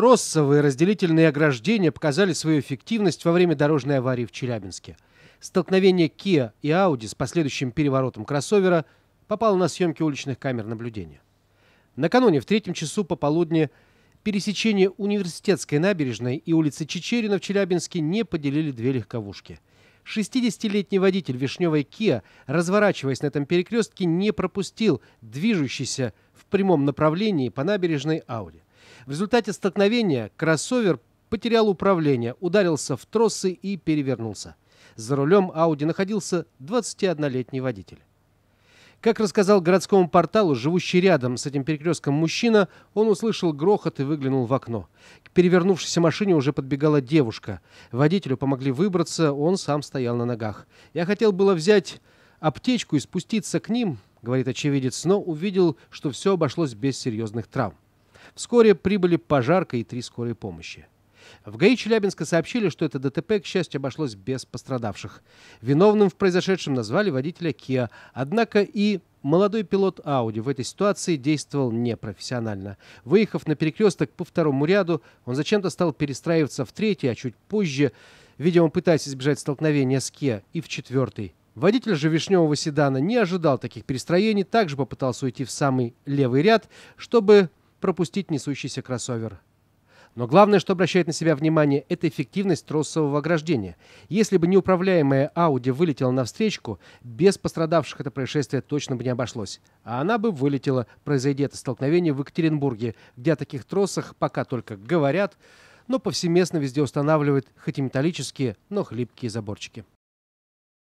Тросовые разделительные ограждения показали свою эффективность во время дорожной аварии в Челябинске. Столкновение Kia и Audi с последующим переворотом кроссовера попало на съемки уличных камер наблюдения. Накануне в третьем часу пополудни пересечение Университетской набережной и улицы Чечерина в Челябинске не поделили две легковушки. 60-летний водитель вишневой Kia, разворачиваясь на этом перекрестке, не пропустил движущийся в прямом направлении по набережной Ауди. В результате столкновения кроссовер потерял управление, ударился в тросы и перевернулся. За рулем Ауди находился 21-летний водитель. Как рассказал городскому порталу, живущий рядом с этим перекрестком мужчина, он услышал грохот и выглянул в окно. К перевернувшейся машине уже подбегала девушка. Водителю помогли выбраться, он сам стоял на ногах. «Я хотел было взять аптечку и спуститься к ним», — говорит очевидец, но увидел, что все обошлось без серьезных травм. Вскоре прибыли пожарка и три скорой помощи. В ГАИ Челябинска сообщили, что это ДТП, к счастью, обошлось без пострадавших. Виновным в произошедшем назвали водителя Kia, однако и молодой пилот Audi в этой ситуации действовал непрофессионально. Выехав на перекресток по второму ряду, он зачем-то стал перестраиваться в третий, а чуть позже, видимо, пытаясь избежать столкновения с Kia, и в четвертый. Водитель же вишневого седана не ожидал таких перестроений, также попытался уйти в самый левый ряд, чтобы пропустить несущийся кроссовер. Но главное, что обращает на себя внимание, это эффективность тросового ограждения. Если бы неуправляемая Audi вылетела на встречку, без пострадавших это происшествие точно бы не обошлось. А она бы вылетела, произойдя это столкновение в Екатеринбурге, где о таких тросах пока только говорят, но повсеместно везде устанавливают хоть и металлические, но хлипкие заборчики.